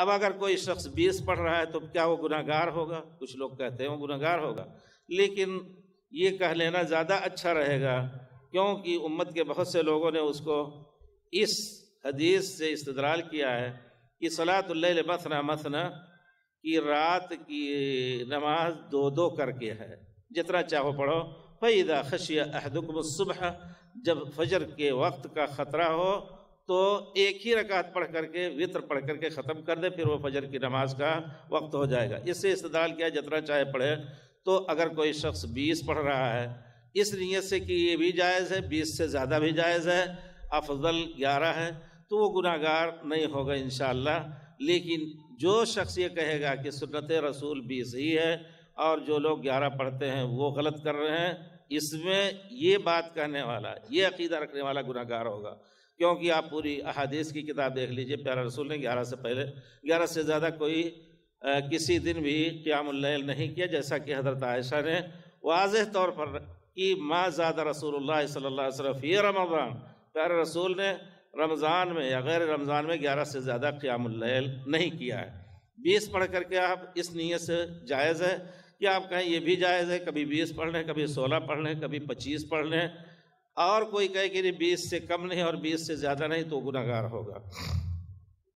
अब अगर कोई शख्स बीस पढ़ रहा है तो क्या वो गुनागार होगा कुछ लोग कहते हैं वो गुनागार होगा लेकिन ये कह लेना ज़्यादा अच्छा रहेगा क्योंकि उम्मत के बहुत से लोगों ने उसको इस हदीस से इस्तराल किया है कि सलातल मसना मसना कि रात की नमाज दो दो करके है जितना चाहो पढ़ो फ़ैदा खशिया अहदुकम सुबह जब फजर के वक्त का ख़तरा हो तो एक ही रकात पढ़ करके वित्र पढ़ करके ख़त्म कर दे फिर वो फजर की नमाज का वक्त हो जाएगा इससे इस्तेदाल किया जितना चाहे पढ़े तो अगर कोई शख्स बीस पढ़ रहा है इस नीयत से कि ये भी जायज़ है बीस से ज़्यादा भी जायज़ है अफजल ग्यारह है तो वो गुनागार नहीं होगा इन लेकिन जो शख्स ये कहेगा कि सुनत रसूल बीस ही है और जो लोग ग्यारह पढ़ते हैं वो गलत कर रहे हैं इसमें ये बात कहने वाला ये अकीदा रखने वाला गुनागार होगा क्योंकि आप पूरी अहादीस की किताब देख लीजिए प्यारा रसूल ने ग्यारह से पहले ग्यारह से ज़्यादा कोई आ, किसी दिन भी क्यामल नहीं किया जैसा कि हजरत आयशा ने वाज तौर पर कि माँ ज़्यादा रसूल ये रमज़ान प्यारे रसूल ने रमज़ान में या गैर रमज़ान में ग्यारह से ज़्यादा क्यामल नहीं किया है बीस पढ़ करके आप इस नीयत से जायज़ है कि आप कहें ये भी जायज़ है कभी बीस पढ़ लें कभी सोलह पढ़ लें कभी पच्चीस पढ़ लें और कोई कहे कि नहीं बीस से कम नहीं और बीस से ज़्यादा नहीं तो गुनागार होगा